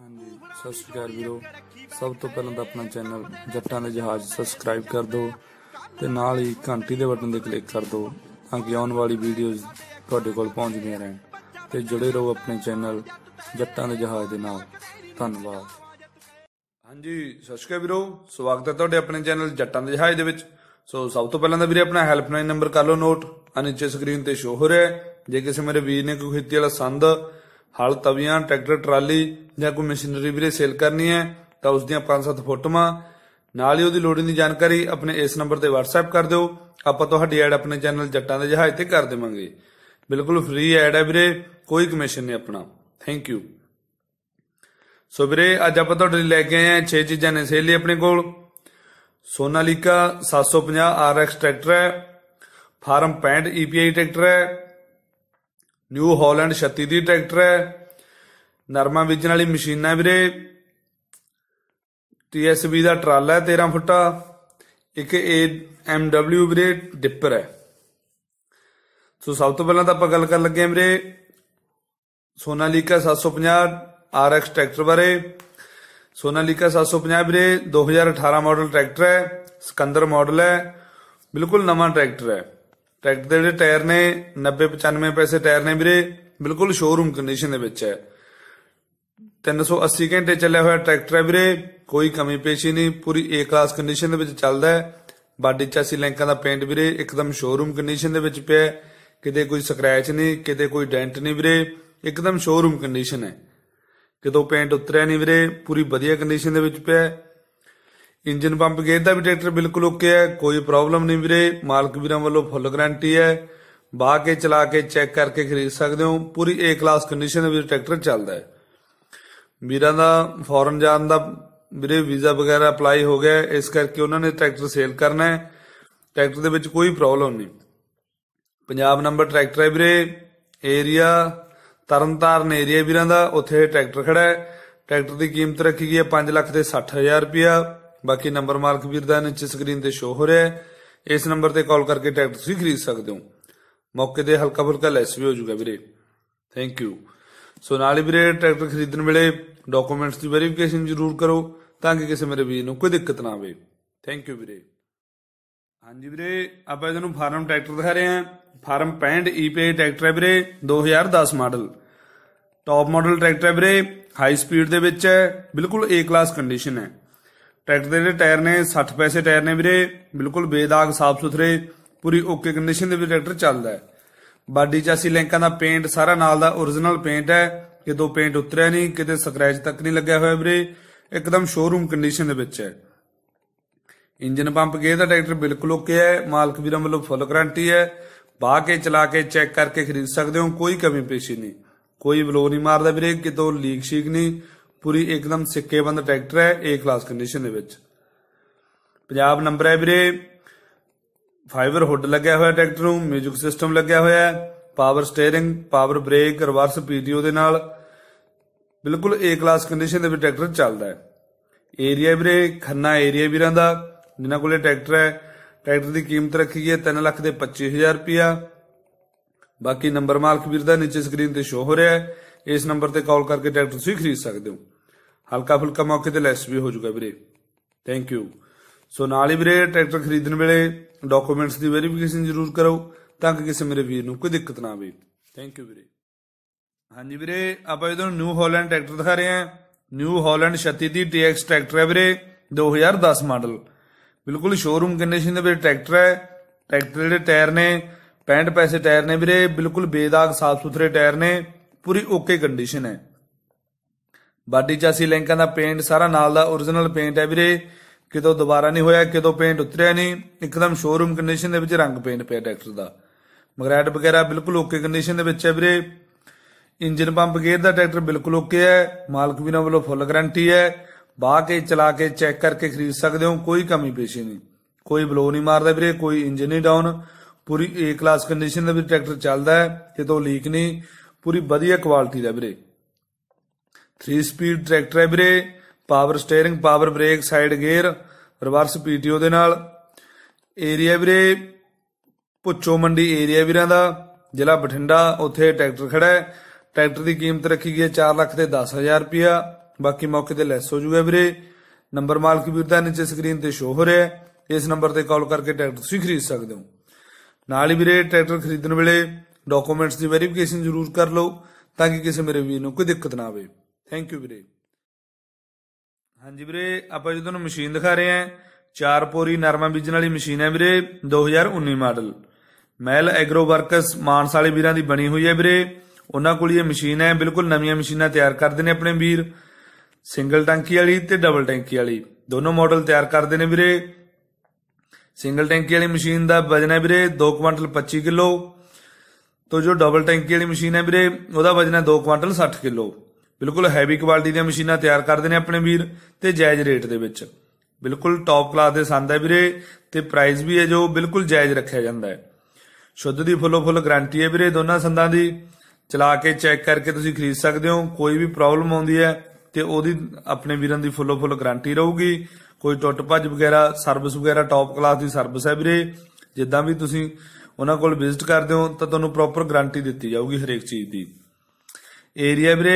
ਹਾਂਜੀ ਸਤਿ ਸ਼੍ਰੀ ਅਕਾਲ ਵੀਰੋ ਸਭ ਤੋਂ ਪਹਿਲਾਂ ਤਾਂ ਆਪਣਾ ਚੈਨਲ ਜੱਟਾਂ ਦੇ ਜਹਾਜ਼ ਸਬਸਕ੍ਰਾਈਬ ਕਰ ਦਿਓ ਤੇ ਨਾਲ ਹੀ ਘੰਟੀ ਦੇ ਬਟਨ ਤੇ ਕਲਿੱਕ ਕਰ ਦਿਓ ਤਾਂ ਕਿ ਆਉਣ ਵਾਲੀ ਵੀਡੀਓਜ਼ ਤੁਹਾਡੇ ਕੋਲ ਪਹੁੰਚਦੀਆਂ ਰਹਿਣ ਤੇ ਜੁੜੇ ਰਹੋ ਆਪਣੇ ਚੈਨਲ ਜੱਟਾਂ ਦੇ ਜਹਾਜ਼ ਦੇ ਨਾਲ ਧੰਨਵਾਦ ਹਾਂਜੀ ਸਤਿ ਸ਼੍ਰੀ ਅਕਾਲ ਵੀਰੋ ਸਵਾਗਤ ਹੈ ਤੁਹਾਡੇ ਆਪਣੇ ਚੈਨਲ ਜੱਟਾਂ ਦੇ ਜਹਾਜ਼ ਦੇ ਵਿੱਚ ਸੋ ਸਭ ਤੋਂ ਪਹਿਲਾਂ ਤਾਂ ਵੀਰੇ ਆਪਣਾ ਹੈਲਪਲਾਈਨ ਨੰਬਰ ਕਰ ਲਓ ਨੋਟ ਅਨਿਚੇ ਸਕਰੀਨ ਤੇ ਸ਼ੋ ਹੋ ਰਿਹਾ ਹੈ ਜੇ ਕਿਸੇ ਮੇਰੇ ਵੀਰ ਨੇ ਕੋਈ ਖੇਤੀ ਵਾਲਾ ਸੰਦ ਹਲ ਤਵੀਆਂ ਟਰੈਕਟਰ ਟਰਾਲੀ ਜਾਂ ਕੋਈ ਮਸ਼ੀਨਰੀ ਵੀਰੇ ਸੇਲ ਕਰਨੀ ਹੈ ਤਾਂ ਉਸ ਦੀਆਂ 5-7 ਫੋਟੋਆਂ ਨਾਲ ਹੀ ਉਹਦੀ ਲੋੜੀਂਦੀ ਜਾਣਕਾਰੀ ਆਪਣੇ ਇਸ ਨੰਬਰ ਤੇ WhatsApp ਕਰ ਦਿਓ ਆਪਾਂ ਤੁਹਾਡੀ ਐਡ ਆਪਣੇ ਚੈਨਲ ਜੱਟਾਂ ਦੇ ਜਹਾਜ਼ ਤੇ ਕਰ ਦੇਵਾਂਗੇ ਬਿਲਕੁਲ ਫ੍ਰੀ ਐਡ ਹੈ ਵੀਰੇ ਕੋਈ ਕਮਿਸ਼ਨ ਨਹੀਂ ਆਪਣਾ ਥੈਂਕ ਯੂ ਸੋ ਵੀਰੇ ਅੱਜ ਆਪਾਂ ਤੁਹਾਡੇ ਲਈ ਲੈ ਕੇ ਆਏ ਹਾਂ 6 ਚੀਜ਼ਾਂ ਨੇ ਸੇਲ ਲਈ ਆਪਣੇ ਕੋਲ ਸੋਨਾਲੀਕਾ 750 RX ਟਰੈਕਟਰ ਹੈ ਫਾਰਮ 65 EPI ਟਰੈਕਟਰ ਹੈ ਨਿਊ ਹਾਲੈਂਡ 36 ਦੀ ਟਰੈਕਟਰ ਹੈ ਨਰਮਾ ਵਿਜਣ ਵਾਲੀ ਮਸ਼ੀਨਾਂ ਵੀਰੇ TSB ਦਾ ਟਰਾਲਾ ਹੈ 13 ਫੁੱਟਾ ਇੱਕ AMW ਵੀਰੇ ਡਿੱਪਰ ਹੈ ਸੋ ਸਭ ਤੋਂ ਪਹਿਲਾਂ ਤਾਂ ਆਪਾਂ ਗੱਲ ਕਰਨ ਲੱਗੇ ਹਾਂ ਵੀਰੇ ਸੋਨਾਲੀਕਾ 750 RX ਟਰੈਕਟਰ ਬਾਰੇ ਸੋਨਾਲੀਕਾ 750 ਵੀਰੇ 2018 ਮਾਡਲ ਟਰੈਕਟਰ ਹੈ ਸਿਕੰਦਰ ਮਾਡਲ ਹੈ ਬਿਲਕੁਲ ਨਵਾਂ ਟਰੈਕਟਰ ਹੈ ਟਰੈਕਟਰ ਦੇ ਜਿਹੜੇ ਟਾਇਰ ਨੇ 90 95 ਪੈਸੇ ਟਾਇਰ ਨੇ ਵੀਰੇ ਬਿਲਕੁਲ ਸ਼ੋਰੂਮ ਕੰਡੀਸ਼ਨ ਦੇ ਵਿੱਚ ਹੈ 380 ਘੰਟੇ ਚੱਲਿਆ ਹੋਇਆ ਟਰੈਕਟਰ ਹੈ ਵੀਰੇ ਕੋਈ ਕਮੀ ਪੇਸ਼ੀ ਨਹੀਂ ਪੂਰੀ ਏ ਕਲਾਸ ਕੰਡੀਸ਼ਨ ਦੇ ਵਿੱਚ ਚੱਲਦਾ ਹੈ ਬਾਡੀ ਚਾਸੀ ਲੈਂਕਾਂ ਦਾ ਪੇਂਟ ਵੀਰੇ ਇੱਕਦਮ ਸ਼ੋਰੂਮ ਕੰਡੀਸ਼ਨ ਦੇ ਵਿੱਚ ਪਿਆ ਕਿਤੇ ਕੋਈ ਸਕ੍ਰੈਚ ਨਹੀਂ ਕਿਤੇ ਕੋਈ ਡੈਂਟ ਨਹੀਂ ਵੀਰੇ ਇੱਕਦਮ ਸ਼ੋਰੂਮ ਕੰਡੀਸ਼ਨ ਹੈ ਕਿਤੋਂ ਪੇਂਟ ਉਤਰਿਆ ਨਹੀਂ ਵੀਰੇ ਪੂਰੀ ਵਧੀਆ ਕੰਡੀਸ਼ਨ ਦੇ ਵਿੱਚ ਪਿਆ ਇੰਜਨ ਪੰਪ ਗੇਅਰ ਦਾ ਵੀ ਟਰੈਕਟਰ ਬਿਲਕੁਲ ਓਕੇ ਹੈ ਕੋਈ ਪ੍ਰੋਬਲਮ ਨਹੀਂ ਵੀਰੇ ਮਾਲਕ ਵੀਰਾਂ ਵੱਲੋਂ ਫੁੱਲ ਗਾਰੰਟੀ ਹੈ ਬਾ ਕੇ ਚਲਾ ਕੇ ਚੈੱਕ ਕਰਕੇ ਖਰੀਦ ਸਕਦੇ ਹੋ ਪੂਰੀ ਏ ਕਲਾਸ ਕੰਡੀਸ਼ਨ ਵਿੱਚ ਟਰੈਕਟਰ ਚੱਲਦਾ ਹੈ ਵੀਰਾਂ ਦਾ ਫੋਰਨ ਜਾਣ ਦਾ ਵੀਰੇ ਵੀਜ਼ਾ ਵਗੈਰਾ ਅਪਲਾਈ ਹੋ ਗਿਆ ਇਸ ਕਰਕੇ ਉਹਨਾਂ ਨੇ ਟਰੈਕਟਰ ਸੇਲ ਕਰਨਾ ਹੈ ਟਰੈਕਟਰ ਦੇ ਵਿੱਚ ਕੋਈ ਪ੍ਰੋਬਲਮ ਨਹੀਂ ਪੰਜਾਬ ਨੰਬਰ ਟਰੈਕਟਰ ਹੈ ਵੀਰੇ ਏਰੀਆ ਤਰਨਤਾਰਨ ਏਰੀਆ ਵੀਰਾਂ ਦਾ ਉੱਥੇ ਟਰੈਕਟਰ ਖੜਾ ਹੈ ਟਰੈਕਟਰ ਦੀ ਕੀਮਤ ਰੱਖੀ ਗਈ ਹੈ 5 ਲੱਖ ਤੇ 60000 ਰੁਪਇਆ ਬਾਕੀ ਨੰਬਰ ਮਾਲਕ ਵੀਰ ਦਾ ਨੀਚੇ ਸਕਰੀਨ ਤੇ ਸ਼ੋ ਹੋ ਰਿਹਾ ਹੈ ਇਸ ਨੰਬਰ ਤੇ ਕਾਲ ਕਰਕੇ ਟਰੈਕਟਰ ਤੁਸੀਂ ਖਰੀਦ ਸਕਦੇ ਹੋ ਮੌਕੇ ਤੇ ਹਲਕਾ ਫੁਲਕਾ ਲੈਸ ਵੀ ਹੋ ਜਾਊਗਾ ਵੀਰੇ ਥੈਂਕ ਯੂ ਸੋ ਨਾਲ ਹੀ ਵੀਰੇ ਟਰੈਕਟਰ ਖਰੀਦਣ ਵੇਲੇ ਡਾਕੂਮੈਂਟਸ ਦੀ ਵੈਰੀਫਿਕੇਸ਼ਨ ਜ਼ਰੂਰ ਕਰੋ ਤਾਂ ਕਿ ਕਿਸੇ ਮੇਰੇ ਵੀਰ ਨੂੰ ਕੋਈ ਦਿੱਕਤ ਨਾ ਆਵੇ ਥੈਂਕ ਯੂ ਵੀਰੇ ਹਾਂਜੀ ਵੀਰੇ ਆਪਾਂ ਤੁਹਾਨੂੰ ਫਾਰਮ ਟਰੈਕਟਰ ਦਿਖਾ ਰਹੇ ਹਾਂ ਫਾਰਮ 65 ਈਪੀਆਈ ਟਰੈਕਟਰ ਹੈ ਵੀਰੇ 2010 ਮਾਡਲ ਟੌਪ ਮਾਡਲ ਟਰੈਕਟਰ ਹੈ ਵੀਰੇ ਹਾਈ ਸਪੀਡ ਦੇ ਵਿੱਚ ਹੈ ਬਿਲਕੁਲ A ਕਲਾਸ ਕੰਡੀਸ਼ਨ ਹੈ ਟਰੈਕਟਰ ਦੇ ਟਾਇਰ ਨੇ 60 ਪੈਸੇ ਟਾਇਰ ਨੇ ਵੀਰੇ ਬਿਲਕੁਲ ਬੇਦਾਗ ਸਾਫ ਸੁਥਰੇ ਪੂਰੀ ਓਕੇ ਕੰਡੀਸ਼ਨ ਦੇ ਵਿੱਚ ਟਰੈਕਟਰ ਚੱਲਦਾ ਹੈ ਬਾਡੀ ਚਾਸੀ ਲਿੰਕਾਂ ਦਾ ਪੇਂਟ ਸਾਰਾ ਨਾਲ ਦਾ origignal ਪੇਂਟ ਹੈ ਜਦੋਂ ਪੇਂਟ ਉਤਰਿਆ ਨਹੀਂ ਕਿਤੇ ਸਕ੍ਰੈਚ ਤੱਕ ਨਹੀਂ ਲੱਗਿਆ ਹੋਇਆ ਵੀਰੇ ਇੱਕਦਮ ਸ਼ੋਰੂਮ ਕੰਡੀਸ਼ਨ ਦੇ ਵਿੱਚ ਹੈ ਇੰਜਨ ਪੰਪ ਗੇ ਦਾ ਟਰੈਕਟਰ ਬਿਲਕੁਲ ਓਕੇ ਹੈ ਮਾਲਕ ਵੀਰਾਂ ਵੱਲੋਂ ਫੁੱਲ ਗਾਰੰਟੀ ਹੈ ਬਾਹ ਕੇ ਚਲਾ ਕੇ ਚੈੱਕ ਕਰਕੇ ਖਰੀਦ ਸਕਦੇ ਹੋ ਕੋਈ ਕਮੀ ਪੇਸ਼ੀ ਨਹੀਂ ਕੋਈ ਬਲੋ ਨਹੀਂ ਮਾਰਦਾ ਵੀਰੇ ਕਿਤੋਂ ਲੀਕ ਸ਼ੀਕ ਨਹੀਂ ਪੂਰੀ ਇੱਕਦਮ ਸਿੱਕੇਬੰਦ ਟਰੈਕਟਰ ਹੈ A ਕਲਾਸ ਕੰਡੀਸ਼ਨ ਦੇ ਵਿੱਚ ਪੰਜਾਬ ਨੰਬਰ ਹੈ ਵੀਰੇ ਫਾਈਬਰ ਹੁੱਡ ਲੱਗਿਆ ਹੋਇਆ ਟਰੈਕਟਰ ਨੂੰ 뮤직 ਸਿਸਟਮ ਲੱਗਿਆ ਹੋਇਆ ਹੈ power steering power brake reverse PTO ਦੇ ਨਾਲ ਬਿਲਕੁਲ A ਕਲਾਸ ਕੰਡੀਸ਼ਨ ਦੇ ਵਿੱਚ ਟਰੈਕਟਰ ਚੱਲਦਾ ਹੈ ਏਰੀਆ ਵੀਰੇ ਖੰਨਾ ਏਰੀਆ ਵੀਰਾਂ ਦਾ ਜਿਨ੍ਹਾਂ ਕੋਲੇ ਟਰੈਕਟਰ ਹੈ ਟਰੈਕਟਰ ਦੀ ਕੀਮਤ ਰੱਖੀ ਗਈ ਹੈ 3 ਲੱਖ ਦੇ 25000 ਰੁਪਇਆ ਬਾਕੀ ਨੰਬਰ ਮਾਲਕ ਵੀਰ ਦਾ ਨੀਚੇ ਸਕਰੀਨ ਤੇ ਸ਼ੋ ਹੋ ਰਿਹਾ ਹੈ ਇਸ ਨੰਬਰ ਤੇ ਕਾਲ ਕਰਕੇ ਟਰੈਕਟਰ ਤੁਸੀਂ ਖਰੀਦ ਸਕਦੇ ਹੋ ਹਲਕਾ ਫੁਲਕਾ ਮੌਕੇ ਤੇ ਲੈਸ ਵੀ ਹੋ ਜਾਊਗਾ ਵੀਰੇ ਥੈਂਕ ਯੂ ਸੋ ਨਾਲ ਹੀ ਵੀਰੇ ਟਰੈਕਟਰ ਖਰੀਦਣ ਵੇਲੇ ਡਾਕੂਮੈਂਟਸ ਦੀ ਵੈਰੀਫਿਕੇਸ਼ਨ ਜ਼ਰੂਰ ਕਰੋ ਤਾਂ ਕਿ ਕਿਸੇ ਮੇਰੇ ਵੀਰ ਨੂੰ ਕੋਈ ਦਿੱਕਤ ਨਾ ਆਵੇ ਥੈਂਕ ਯੂ ਵੀਰੇ ਹਾਂਜੀ ਵੀਰੇ ਆਪਾਂ ਇਹਦੋਂ ਨਿਊ ਹਾਲੈਂਡ ਟਰੈਕਟਰ ਦਿਖਾ ਰਹੇ ਹਾਂ ਨਿਊ ਹਾਲੈਂਡ 36 ਦੀ TX ਟਰੈਕਟਰ ਹੈ ਵੀਰੇ 2010 ਮਾਡਲ ਬਿਲਕੁਲ ਸ਼ੋਰੂਮ ਕੰਡੀਸ਼ਨ ਦੇ ਵਿੱਚ ਟਰੈਕਟਰ ਹੈ ਟਰੈਕਟਰ ਦੇ ਟਾਇਰ ਨੇ 65 ਪੈਸੇ ਟਾਇਰ ਨੇ ਵੀਰੇ ਬਿਲਕੁਲ ਬੇਦਾਗ ਸਾਫ ਸੁਥਰੇ ਟਾਇਰ ਨੇ ਪੂਰੀ ਓਕੇ ਕੰਡੀਸ਼ਨ ਹੈ ਬਾਡੀ ਚਾਸੀ ਲੈਂਕਾਂ ਦਾ ਪੇਂਟ ਸਾਰਾ ਨਾਲ ਦਾ origignal ਪੇਂਟ ਹੈ ਵੀਰੇ ਕਿਤੋਂ ਦੁਬਾਰਾ ਨਹੀਂ ਹੋਇਆ ਕਿਤੋਂ ਪੇਂਟ ਉਤਰਿਆ ਨਹੀਂ ਇੱਕਦਮ ਸ਼ੋਰੂਮ ਕੰਡੀਸ਼ਨ ਦੇ ਵਿੱਚ ਰੰਗ ਪੇਂਟ ਪਿਆ ਟਰੈਕਟਰ ਦਾ ਮਗਰੈਟ ਵਗੈਰਾ ਬਿਲਕੁਲ ਓਕੇ ਕੰਡੀਸ਼ਨ ਦੇ ਵਿੱਚ ਹੈ ਵੀਰੇ ਇੰਜਨ ਪੰਪ ਗੇਅਰ ਦਾ ਟਰੈਕਟਰ ਬਿਲਕੁਲ ਓਕੇ ਹੈ ਮਾਲਕ ਵੀਰਾਂ ਵੱਲੋਂ ਫੁੱਲ ਗਾਰੰਟੀ ਹੈ ਬਾਹ ਕੇ ਚਲਾ ਕੇ ਚੈੱਕ ਕਰਕੇ ਖਰੀਦ ਸਕਦੇ ਹੋ ਕੋਈ ਕਮੀ ਪੇਸ਼ੀ ਨਹੀਂ ਕੋਈ ਬਲੋ ਨਹੀਂ ਮਾਰਦਾ ਵੀਰੇ ਕੋਈ ਇੰਜਨ ਨਹੀਂ ਡਾਊਨ ਪੂਰੀ A ਕਲਾਸ ਕੰਡੀਸ਼ਨ ਦੇ ਵਿੱਚ ਟਰੈਕਟਰ ਚੱਲਦਾ ਹੈ ਕਿਤੋਂ ਲੀਕ ਨਹੀਂ ਪੂਰੀ ਵਧੀਆ ਕੁਆਲਿਟੀ ਦਾ ਵੀਰੇ 3 ਸਪੀਡ ਟਰੈਕਟਰ ਹੈ ਵੀਰੇ power steering power brake side gear reverse PTO ਦੇ ਨਾਲ ਏਰੀਆ ਵੀਰੇ ਪੁੱਛੋ ਮੰਡੀ ਏਰੀਆ ਵੀਰਾਂ ਦਾ ਜ਼ਿਲ੍ਹਾ ਬਠਿੰਡਾ ਉੱਥੇ ਟਰੈਕਟਰ ਖੜਾ ਹੈ ਟਰੈਕਟਰ ਦੀ ਕੀਮਤ ਰੱਖੀ ਗਈ ਹੈ 4 ਲੱਖ ਤੇ 10000 ਰੁਪਇਆ ਬਾਕੀ ਮੌਕੇ ਤੇ ਲੈਸ ਹੋ ਜੂਗਾ ਵੀਰੇ ਨੰਬਰ ਮਾਲਕ ਵੀਰ ਦਾ ਨੀਚੇ ਸਕਰੀਨ ਤੇ ਸ਼ੋ ਹੋ ਰਿਹਾ ਹੈ ਇਸ ਨੰਬਰ ਤੇ ਕਾਲ ਕਰਕੇ ਟਰੈਕਟਰ ਤੁਸੀਂ ਖਰੀਦ ਸਕਦੇ ਹੋ ਨਾਲ ਹੀ ਵੀਰੇ ਟਰੈਕਟਰ ਖਰੀਦਣ ਵੇਲੇ ਡਾਕੂਮੈਂਟਸ ਦੀ ਵੈਰੀਫਿਕੇਸ਼ਨ ਜ਼ਰੂਰ ਕਰ ਲਓ ਤਾਂ ਕਿ ਕਿਸੇ ਮੇਰੇ ਵੀਰ ਨੂੰ ਕੋਈ ਦਿੱਕਤ ਨਾ ਆਵੇ ਥੈਂਕ ਯੂ ਵੀਰੇ ਹਾਂਜੀ ਵੀਰੇ ਆਪਾਂ ਜੀ ਤੁਹਾਨੂੰ ਮਸ਼ੀਨ ਦਿਖਾ ਰਹੇ ਆਂ ਚਾਰ ਪੋਰੀ ਨਰਮਾ ਬੀਜਣ ਵਾਲੀ ਮਸ਼ੀਨ ਹੈ ਵੀਰੇ 2019 ਮਾਡਲ ਮਹਿਲ ਐਗਰੋ ਵਰਕਸ ਮਾਨਸ ਵਾਲੇ ਵੀਰਾਂ ਦੀ ਬਣੀ ਹੋਈ ਹੈ ਵੀਰੇ ਉਹਨਾਂ ਕੋਲ ਇਹ ਮਸ਼ੀਨ ਹੈ ਬਿਲਕੁਲ ਨਵੀਆਂ ਮਸ਼ੀਨਾਂ ਤਿਆਰ ਕਰਦੇ ਨੇ ਆਪਣੇ ਵੀਰ ਸਿੰਗਲ ਟੈਂਕੀ ਵਾਲੀ ਤੇ ਡਬਲ ਟੈਂਕੀ ਵਾਲੀ ਦੋਨੋਂ ਮਾਡਲ ਤਿਆਰ ਕਰਦੇ ਨੇ ਵੀਰੇ ਸਿੰਗਲ ਟੈਂਕੀ ਵਾਲੀ ਮਸ਼ੀਨ ਦਾ ਵਜਨ ਹੈ ਵੀਰੇ 2 ਕੁਇੰਟਲ 25 ਕਿਲੋ ਤੋਂ ਜੋ ਡਬਲ ਟੈਂਕੀ ਵਾਲੀ ਮਸ਼ੀਨ ਹੈ ਵੀਰੇ ਉਹਦਾ ਵਜਨ ਹੈ 2 ਕੁਆਂਟਲ 60 ਕਿਲੋ ਬਿਲਕੁਲ ਹੈਵੀ ਕੁਆਲਿਟੀ ਦੀਆਂ ਮਸ਼ੀਨਾਂ ਤਿਆਰ ਕਰਦੇ ਨੇ ਆਪਣੇ ਵੀਰ ਤੇ ਜਾਇਜ਼ ਰੇਟ ਦੇ ਵਿੱਚ ਬਿਲਕੁਲ ਟੌਪ ਕਲਾਸ ਦੇ ਸੰਦ ਹੈ ਵੀਰੇ ਤੇ ਪ੍ਰਾਈਸ ਵੀ ਹੈ ਜੋ ਬਿਲਕੁਲ ਜਾਇਜ਼ ਰੱਖਿਆ ਜਾਂਦਾ ਹੈ ਸ਼ੁੱਧ ਦੀ ਫੁੱਲੋ ਫੁੱਲ ਗਾਰੰਟੀ ਹੈ ਵੀਰੇ ਦੋਨਾਂ ਸੰਦਾਂ ਦੀ ਚਲਾ ਕੇ ਚੈੱਕ ਕਰਕੇ ਤੁਸੀਂ ਖਰੀਦ ਸਕਦੇ ਹੋ ਕੋਈ ਵੀ ਪ੍ਰੋਬਲਮ ਆਉਂਦੀ ਹੈ ਤੇ ਉਹਦੀ ਆਪਣੇ ਵੀਰਾਂ ਦੀ ਫੁੱਲੋ ਫੁੱਲ ਗਾਰੰਟੀ ਰਹੂਗੀ ਕੋਈ ਟੁੱਟ ਭੱਜ ਵਗੈਰਾ ਸਰਵਿਸ ਵਗੈਰਾ ਟੌਪ ਕਲਾਸ ਦੀ ਸਰਵਿਸ ਹੈ ਵੀਰੇ ਜਿੱਦਾਂ ਵੀ ਤੁਸੀਂ ਉਹਨਾਂ ਕੋਲ ਵਿਜ਼ਿਟ ਕਰਦੇ ਹੋ ਤਾਂ ਤੁਹਾਨੂੰ ਪ੍ਰੋਪਰ ਗਾਰੰਟੀ ਦਿੱਤੀ ਜਾਊਗੀ ਹਰੇਕ ਚੀਜ਼ ਦੀ ਏਰੀਆ ਵੀਰੇ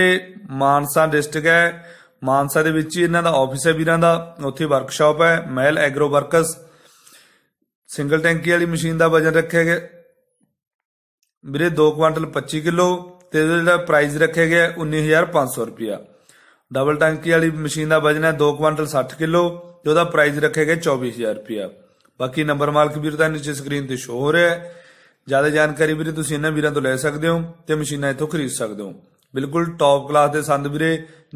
ਮਾਨਸਾ ਡਿਸਟ੍ਰਿਕਟ ਹੈ ਮਾਨਸਾ ਦੇ ਵਿੱਚ ਹੀ ਇਹਨਾਂ ਦਾ ਆਫਿਸ ਹੈ ਵੀਰਾਂ ਦਾ ਉੱਥੇ ਵਰਕਸ਼ਾਪ ਹੈ ਮਹਿਲ ਐਗਰੋ ਵਰਕਸ ਸਿੰਗਲ ਟੈਂਕੀ ਵਾਲੀ ਮਸ਼ੀਨ ਦਾ ਵਜਨ ਰੱਖਿਆ ਗਿਆ ਵੀਰੇ 2 ਕੁਇੰਟਲ 25 ਕਿਲੋ ਤੇ ਇਹਦਾ ਜਿਹੜਾ ਪ੍ਰਾਈਸ ਰੱਖਿਆ ਗਿਆ 19500 ਰੁਪਿਆ ਡਬਲ ਟੈਂਕੀ ਵਾਲੀ ਮਸ਼ੀਨ ਦਾ ਵਜਨ ਹੈ 2 ਕੁਇੰਟਲ 60 ਕਿਲੋ ਤੇ ਉਹਦਾ ਪ੍ਰਾਈਸ ਰੱਖਿਆ ਗਿਆ 24000 ਰੁਪਿਆ ਬਾਕੀ ਨੰਬਰ ਮਾਲਕ ਵੀਰ ਦਾ ਨੀਚੇ ਸਕਰੀਨ ਤੇ ਸ਼ੋ ਹੋ ਰਿਹਾ ਹੈ ਜਿਆਦਾ ਜਾਣਕਾਰੀ ਵੀਰੇ ਤੁਸੀਂ ਇਹਨਾਂ ਵੀਰਾਂ ਤੋਂ ਲੈ ਸਕਦੇ ਹੋ ਤੇ ਮਸ਼ੀਨਾਂ ਇੱਥੋਂ ਖਰੀਦ ਸਕਦੇ ਹੋ ਬਿਲਕੁਲ ਟੌਪ ਕਲਾਸ ਦੇ ਸੰਦ ਵੀਰੇ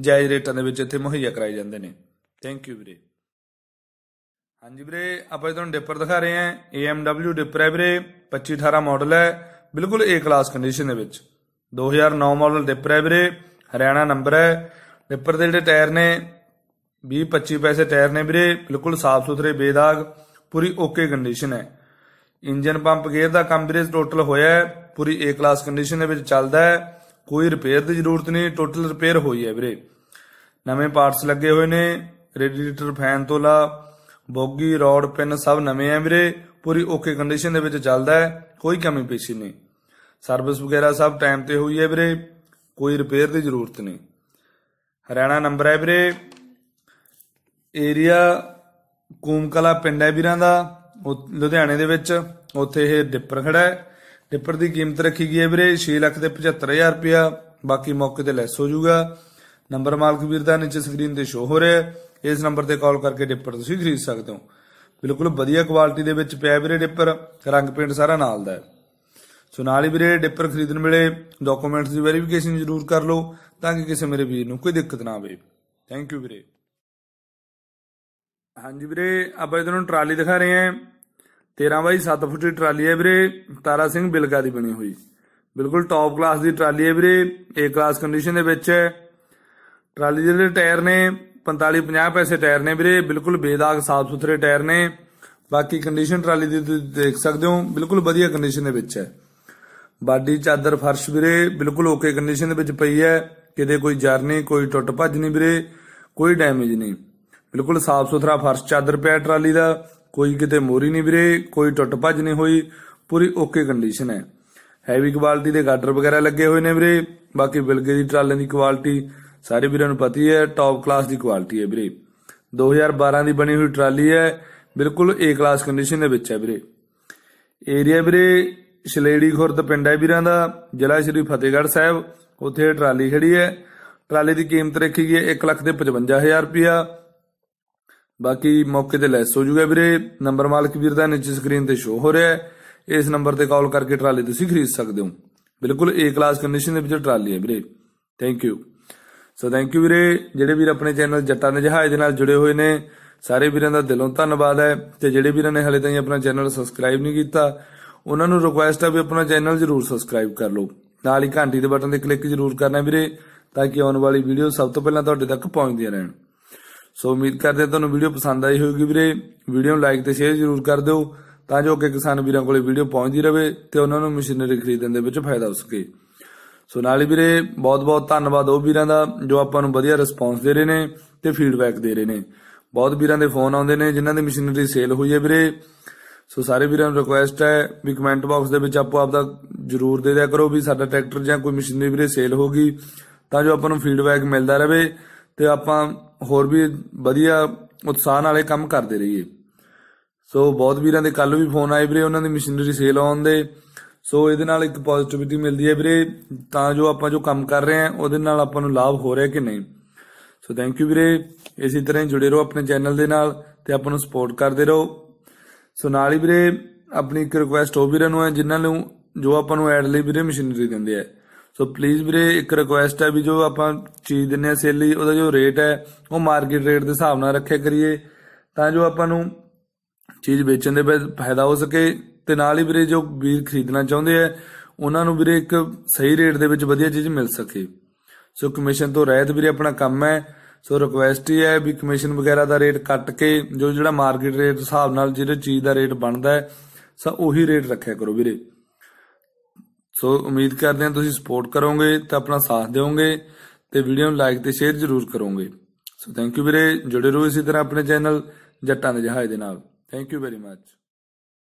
ਜਾਇਜ਼ ਰੇਟਾਂ ਦੇ ਵਿੱਚ ਇੱਥੇ ਮੁਹੱਈਆ ਕਰਾਏ ਜਾਂਦੇ ਨੇ ਥੈਂਕ ਯੂ ਵੀਰੇ ਹਾਂਜੀ ਵੀਰੇ ਆਪਾਂ ਤੁਹਾਨੂੰ ਡਿਪਰ ਦਿਖਾ ਰਹੇ ਹਾਂ AMW ਡਿਪਰ ਹੈ ਵੀਰੇ 2518 ਮਾਡਲ ਹੈ ਬਿਲਕੁਲ A ਕਲਾਸ ਕੰਡੀਸ਼ਨ ਦੇ ਵਿੱਚ 2009 ਮਾਡਲ ਡਿਪਰ ਹੈ ਵੀਰੇ ਹਰਿਆਣਾ ਨੰਬਰ ਹੈ ਡਿਪਰ ਦੇ ਜਿਹੜੇ ਟਾਇਰ ਨੇ 20 25 ਪੈਸੇ ਟਾਇਰ ਨੇ ਵੀਰੇ ਬਿਲਕੁਲ ਸਾਫ਼ ਸੁਥਰੇ ਬੇਦਾਗ ਪੂਰੀ ਓਕੇ ਕੰਡੀਸ਼ਨ ਹੈ ਇੰਜਨ ਪੰਪ ਗੇਅਰ ਦਾ ਕੰਮ ਵੀਰੇ ਟੋਟਲ ਹੋਇਆ ਹੈ ਪੂਰੀ ਏ ਕਲਾਸ ਕੰਡੀਸ਼ਨ ਦੇ ਵਿੱਚ ਚੱਲਦਾ ਹੈ ਕੋਈ ਰਿਪੇਅਰ ਦੀ ਜ਼ਰੂਰਤ ਨਹੀਂ ਟੋਟਲ ਰਿਪੇਅਰ ਹੋਈ ਹੈ ਵੀਰੇ ਨਵੇਂ ਪਾਰਟਸ ਲੱਗੇ ਹੋਏ ਨੇ ਰੇਡੀਏਟਰ ਫੈਨ ਤੋਲਾ ਬੋਗੀ ਰੋਡ ਪਿੰਨ ਸਭ ਨਵੇਂ ਆ ਵੀਰੇ ਪੂਰੀ ਓਕੇ ਕੰਡੀਸ਼ਨ ਦੇ ਵਿੱਚ ਚੱਲਦਾ ਹੈ ਕੋਈ ਕਮੀ ਪੇਸ਼ੀ ਨਹੀਂ ਸਰਵਿਸ ਵਗੈਰਾ ਸਭ ਟਾਈਮ ਤੇ ਹੋਈ ਹੈ ਵੀਰੇ ਕੋਈ ਰਿਪੇਅਰ ਦੀ ਜ਼ਰੂਰਤ ਨਹੀਂ ਹਰਿਆਣਾ ਨੰਬਰ ਹੈ ਵੀਰੇ ਏਰੀਆ ਕੂਮਕਲਾ ਪਿੰਡ ਹੈ ਵੀਰਾਂ ਦਾ ਲੁਧਿਆਣੇ ਦੇ ਵਿੱਚ ਉੱਥੇ ਇਹ ਡਿੱਪਰ ਖੜਾ ਹੈ ਡਿੱਪਰ ਦੀ ਕੀਮਤ ਰੱਖੀ ਗਈ ਹੈ ਵੀਰੇ 6 ਲੱਖ ਤੇ 75000 ਰੁਪਇਆ ਬਾਕੀ ਮੌਕੇ ਤੇ ਲੈਸ ਹੋ ਜਾਊਗਾ ਨੰਬਰ ਮਾਲਕ ਵੀਰ ਦਾ ਨੀਚੇ ਸਕਰੀਨ ਤੇ ਸ਼ੋ ਹੋ ਰਿਹਾ ਹੈ ਇਸ ਨੰਬਰ ਤੇ ਕਾਲ ਕਰਕੇ ਡਿੱਪਰ ਤੁਸੀਂ ਖਰੀਦ ਸਕਦੇ ਹੋ ਬਿਲਕੁਲ ਵਧੀਆ ਕੁਆਲਿਟੀ ਦੇ ਵਿੱਚ ਪਿਆ ਵੀਰੇ ਡਿੱਪਰ ਰੰਗ ਪੇਂਟ ਸਾਰਾ ਨਾਲ ਦਾ ਹੈ ਸੋ ਨਾਲ ਹੀ ਵੀਰੇ ਡਿੱਪਰ ਖਰੀਦਣ ਵੇਲੇ ਡਾਕੂਮੈਂਟਸ ਦੀ ਵੈਰੀਫਿਕੇਸ਼ਨ ਜ਼ਰੂਰ ਕਰ ਲਓ ਤਾਂ ਕਿ ਕਿਸੇ ਮੇਰੇ ਵੀਰ ਨੂੰ ਕੋਈ ਦਿੱਕਤ ਨਾ ਆਵੇ ਥੈਂਕ ਯੂ ਵੀਰੇ ਹਾਂਜੀ ਵੀਰੇ ਆਪਾਂ ਇਧਰੋਂ ਟਰਾਲੀ ਦਿਖਾ ਰਹੇ ਹਾਂ 13 ਬਾਈ 7 ਫੁੱਟ ਦੀ ਟਰਾਲੀ ਹੈ ਵੀਰੇ ਤਾਰਾ ਸਿੰਘ ਬਿਲਗਾ ਦੀ ਬਣੀ ਹੋਈ ਬਿਲਕੁਲ ਟੌਪ ਕਲਾਸ ਦੀ ਟਰਾਲੀ ਹੈ ਵੀਰੇ ਏ ਕਲਾਸ ਕੰਡੀਸ਼ਨ ਦੇ ਵਿੱਚ ਹੈ ਟਰਾਲੀ ਦੇ ਟਾਇਰ ਨੇ 45 50 ਪੈਸੇ ਟਾਇਰ ਨੇ ਵੀਰੇ ਬਿਲਕੁਲ ਬੇਦਾਗ ਸਾਫ ਸੁਥਰੇ ਟਾਇਰ ਨੇ ਬਾਕੀ ਕੰਡੀਸ਼ਨ ਟਰਾਲੀ ਦੀ ਤੁਸੀਂ ਦੇਖ ਸਕਦੇ ਹੋ ਬਿਲਕੁਲ ਵਧੀਆ ਕੰਡੀਸ਼ਨ ਦੇ ਵਿੱਚ ਹੈ ਬਾਡੀ ਚਾਦਰ ਫਰਸ਼ ਵੀਰੇ ਬਿਲਕੁਲ ਓਕੇ ਕੰਡੀਸ਼ਨ ਦੇ ਵਿੱਚ ਪਈ ਹੈ ਕਿਤੇ ਕੋਈ ਜਰ ਨਹੀਂ ਕੋਈ ਟੁੱਟ ਭੱਜ ਨਹੀਂ ਵੀਰੇ ਕੋਈ ਡੈਮੇਜ ਨਹੀਂ ਬਿਲਕੁਲ ਸਾਫ਼ ਸੁਥਰਾ ਫਰਸ਼ ਚਾਦਰ ਪਿਆ ਟਰਾਲੀ ਦਾ ਕੋਈ ਕਿਤੇ ਮੋਰੀ ਨਹੀਂ ਵੀਰੇ ਕੋਈ ਟੁੱਟ ਭੱਜ ਨਹੀਂ ਹੋਈ ਪੂਰੀ ਓਕੇ ਕੰਡੀਸ਼ਨ ਹੈ ਹੈਵੀ ਕੁਆਲਿਟੀ ਦੇ ਗਾਡਰ ਵਗੈਰਾ ਲੱਗੇ ਹੋਏ ਨੇ ਵੀਰੇ ਬਾਕੀ ਬਿਲਗੇ ਦੀ ਟਰਾਲੇ ਦੀ ਕੁਆਲਿਟੀ ਸਾਰੇ ਵੀਰਾਂ ਨੂੰ ਪਤਾ ਹੀ ਹੈ ਟੌਪ ਕਲਾਸ ਦੀ ਕੁਆਲਿਟੀ ਹੈ ਵੀਰੇ 2012 ਦੀ ਬਣੀ ਹੋਈ ਟਰਾਲੀ ਹੈ ਬਿਲਕੁਲ ਏ ਕਲਾਸ ਕੰਡੀਸ਼ਨ ਦੇ ਵਿੱਚ ਹੈ ਵੀਰੇ ਏਰੀਆ ਵੀਰੇ ਸ਼ਲੇੜੀ ਖੁਰਦ ਪਿੰਡ ਹੈ ਵੀਰਾਂ ਦਾ ਜ਼ਿਲ੍ਹਾ ਸ਼੍ਰੀ ਫਤਿਹਗੜ੍ਹ ਸਾਹਿਬ ਉੱਥੇ ਟਰਾਲੀ ਖੜੀ ਹੈ ਟਰਾਲੀ ਦੀ ਕੀਮਤ ਰੱਖੀ ਗਈ ਹੈ 1 ਲੱਖ ਦੇ 55000 ਰੁਪਇਆ ਬਾਕੀ ਮੌਕੇ ਤੇ ਲੈਸ ਹੋ ਜੂਗਾ ਵੀਰੇ ਨੰਬਰ ਮਾਲਕ ਵੀਰ ਦਾ ਨੀਚੇ ਸਕਰੀਨ ਤੇ ਸ਼ੋ ਹੋ ਰਿਹਾ ਹੈ ਇਸ ਨੰਬਰ ਤੇ ਕਾਲ ਕਰਕੇ ਟਰਾਲੀ ਤੁਸੀਂ ਖਰੀਦ ਸਕਦੇ ਹੋ ਬਿਲਕੁਲ ਏ ਕਲਾਸ ਕੰਡੀਸ਼ਨ ਦੇ ਵਿੱਚ ਟਰਾਲੀ ਹੈ ਵੀਰੇ thank you so thank you ਵੀਰੇ ਜਿਹੜੇ ਵੀਰ ਆਪਣੇ ਚੈਨਲ ਜੱਟਾਂ ਦੇ ਜਹਾਜ਼ ਦੇ ਨਾਲ ਜੁੜੇ ਹੋਏ ਨੇ ਸਾਰੇ ਵੀਰਾਂ ਦਾ ਦਿਲੋਂ ਧੰਨਵਾਦ ਹੈ ਤੇ ਜਿਹੜੇ ਵੀਰਾਂ ਨੇ ਹਲੇ ਤਾਈਂ ਆਪਣਾ ਚੈਨਲ ਸਬਸਕ੍ਰਾਈਬ ਨਹੀਂ ਕੀਤਾ ਉਹਨਾਂ ਨੂੰ ਰਿਕੁਐਸਟ ਹੈ ਵੀ ਆਪਣਾ ਚੈਨਲ ਜ਼ਰੂਰ ਸਬਸਕ੍ਰਾਈਬ ਕਰ ਲਓ ਨਾਲ ਹੀ ਘੰਟੀ ਦੇ ਬਟਨ ਤੇ ਕਲਿੱਕ ਜ਼ਰੂਰ ਕਰਨਾ ਵੀਰੇ ਤਾਂ ਕਿ ਆਉਣ ਵਾਲੀ ਵੀਡੀਓ ਸਭ ਤੋਂ ਪਹਿਲਾਂ ਤੁਹਾਡੇ ਤੱਕ ਪਹੁੰਚਦੀ ਰਹੇ ਸੋ ਉਮੀਦ ਕਰਦੇ ਹਾਂ ਤੁਹਾਨੂੰ ਵੀਡੀਓ ਪਸੰਦ ਆਈ ਹੋਵੇਗੀ ਵੀਰੇ ਵੀਡੀਓ ਨੂੰ ਲਾਈਕ ਤੇ ਸ਼ੇਅਰ ਜ਼ਰੂਰ ਕਰ ਦਿਓ ਤਾਂ ਜੋ ਕਿ ਕਿਸਾਨ ਵੀਰਾਂ ਕੋਲੇ ਵੀਡੀਓ ਪਹੁੰਚਦੀ ਰਹੇ ਤੇ ਉਹਨਾਂ ਨੂੰ ਮਸ਼ੀਨਰੀ ਖਰੀਦਣ ਦੇ ਵਿੱਚ ਫਾਇਦਾ ਹੋ ਸਕੇ ਸੋ ਨਾਲ ਹੀ ਵੀਰੇ ਬਹੁਤ-ਬਹੁਤ ਧੰਨਵਾਦ ਉਹ ਵੀਰਾਂ ਦਾ ਜੋ ਆਪਾਂ ਨੂੰ ਵਧੀਆ ਰਿਸਪੌਂਸ ਦੇ ਰਹੇ ਨੇ ਤੇ ਫੀਡਬੈਕ ਦੇ ਰਹੇ ਨੇ ਬਹੁਤ ਵੀਰਾਂ ਦੇ ਫੋਨ ਆਉਂਦੇ ਨੇ ਜਿਨ੍ਹਾਂ ਦੀ ਮਸ਼ੀਨਰੀ ਸੇਲ ਹੋਈ ਹੈ ਵੀਰੇ ਸੋ ਸਾਰੇ ਵੀਰਾਂ ਨੂੰ ਰਿਕੁਐਸਟ ਹੈ ਵੀ ਕਮੈਂਟ ਬਾਕਸ ਦੇ ਵਿੱਚ ਆਪੋ ਆਪ ਦਾ ਜਰੂਰ ਦੇ ਦਿਆ ਕਰੋ ਵੀ ਸਾਡਾ ਟਰੈਕਟਰ ਜਾਂ ਕੋਈ ਮਸ਼ੀਨਰੀ ਵੀਰੇ ਸੇਲ ਹੋ ਗਈ ਤਾਂ ਜੋ ਆਪਾਂ ਨੂੰ ਫੀਡਬੈਕ ਮਿਲਦਾ ਰਹੇ ਤੇ ਆਪਾਂ ਹੋਰ ਵੀ ਵਧੀਆ ਉਤਸ਼ਾਹ ਨਾਲ ਇਹ ਕੰਮ ਕਰਦੇ ਰਹੀਏ ਸੋ ਬਹੁਤ ਵੀਰਾਂ ਦੇ ਕੱਲ ਵੀ ਫੋਨ ਆਏ ਵੀਰੇ ਉਹਨਾਂ ਦੀ ਮਸ਼ੀਨਰੀ ਸੇਲ ਆਉਣ ਦੇ ਸੋ ਇਹਦੇ ਨਾਲ ਇੱਕ ਪੋਜ਼ਿਟਿਵਿਟੀ ਮਿਲਦੀ ਹੈ ਵੀਰੇ ਤਾਂ ਜੋ ਆਪਾਂ ਜੋ ਕੰਮ ਕਰ ਰਹੇ ਹਾਂ ਉਹਦੇ ਨਾਲ ਆਪਾਂ ਨੂੰ ਲਾਭ ਹੋ ਰਿਹਾ ਕਿ ਨਹੀਂ ਸੋ ਥੈਂਕ ਯੂ ਵੀਰੇ ਇਸੇ ਤਰ੍ਹਾਂ ਹੀ ਜੁੜੇ ਰਹੋ ਆਪਣੇ ਚੈਨਲ ਦੇ ਨਾਲ ਤੇ ਆਪਾਂ ਨੂੰ ਸਪੋਰਟ ਕਰਦੇ ਰਹੋ ਸੋ ਨਾਲ ਹੀ ਵੀਰੇ ਆਪਣੀ ਇੱਕ ਰਿਕੁਐਸਟ ਹੋ ਵੀਰਾਂ ਨੂੰ ਹੈ ਜਿਨ੍ਹਾਂ ਨੂੰ ਜੋ ਆਪਾਂ ਨੂੰ ਐਡ ਲਈ ਵੀਰੇ ਮਸ਼ੀਨਰੀ ਦਿੰਦੇ ਆ ਸੋ ਪਲੀਜ਼ ਵੀਰੇ ਇੱਕ ਰਿਕੁਐਸਟ ਹੈ ਵੀ ਜੋ ਆਪਾਂ ਚੀਜ਼ ਦਿੰਨੇ ਆ ਸੇਲ ਲਈ ਉਹਦਾ ਜੋ ਰੇਟ ਹੈ ਉਹ ਮਾਰਕੀਟ ਰੇਟ ਦੇ ਹਿਸਾਬ ਨਾਲ ਰੱਖਿਆ ਕਰੀਏ ਤਾਂ ਜੋ ਆਪਾਂ ਨੂੰ ਚੀਜ਼ ਵੇਚਣ ਦੇ ਵਿੱਚ ਫਾਇਦਾ ਹੋ ਸਕੇ ਤੇ ਨਾਲ ਹੀ ਵੀਰੇ ਜੋ ਵੀਰ ਖਰੀਦਣਾ ਚਾਹੁੰਦੇ ਆ ਉਹਨਾਂ ਨੂੰ ਵੀਰੇ ਇੱਕ ਸਹੀ ਰੇਟ ਦੇ ਵਿੱਚ ਵਧੀਆ ਚੀਜ਼ ਮਿਲ ਸਕੇ ਸੋ ਕਮਿਸ਼ਨ ਤੋਂ ਰਹਿਤ ਵੀਰੇ ਆਪਣਾ ਕੰਮ ਹੈ ਸੋ ਰਿਕੁਐਸਟ ਹੀ ਹੈ ਵੀ ਕਮਿਸ਼ਨ ਵਗੈਰਾ ਦਾ ਰੇਟ ਕੱਟ ਕੇ ਜੋ ਜਿਹੜਾ ਮਾਰਕੀਟ ਰੇਟ ਹਿਸਾਬ ਨਾਲ ਜਿਹੜੇ ਚੀਜ਼ ਦਾ ਰੇਟ ਬਣਦਾ ਹੈ ਸੋ ਉਹੀ ਰੇਟ ਰੱਖਿਆ ਕਰੋ ਵੀਰੇ ਸੋ ਉਮੀਦ ਕਰਦੇ ਹਾਂ ਤੁਸੀਂ ਸਪੋਰਟ ਕਰੋਗੇ ਤੇ ਆਪਣਾ ਸਾਥ ਦਿਓਗੇ ਤੇ ਵੀਡੀਓ ਨੂੰ ਲਾਈਕ ਤੇ ਸ਼ੇਅਰ ਜ਼ਰੂਰ ਕਰੋਗੇ ਸੋ ਥੈਂਕ ਯੂ ਵੀਰੇ ਜੁੜੇ ਰਹੋ ਇਸੇ ਤਰ੍ਹਾਂ ਆਪਣੇ ਚੈਨਲ ਜੱਟਾਂ ਦੇ ਜਹਾਜ਼ ਦੇ ਨਾਲ ਥੈਂਕ ਯੂ ਵੈਰੀ ਮੱਚ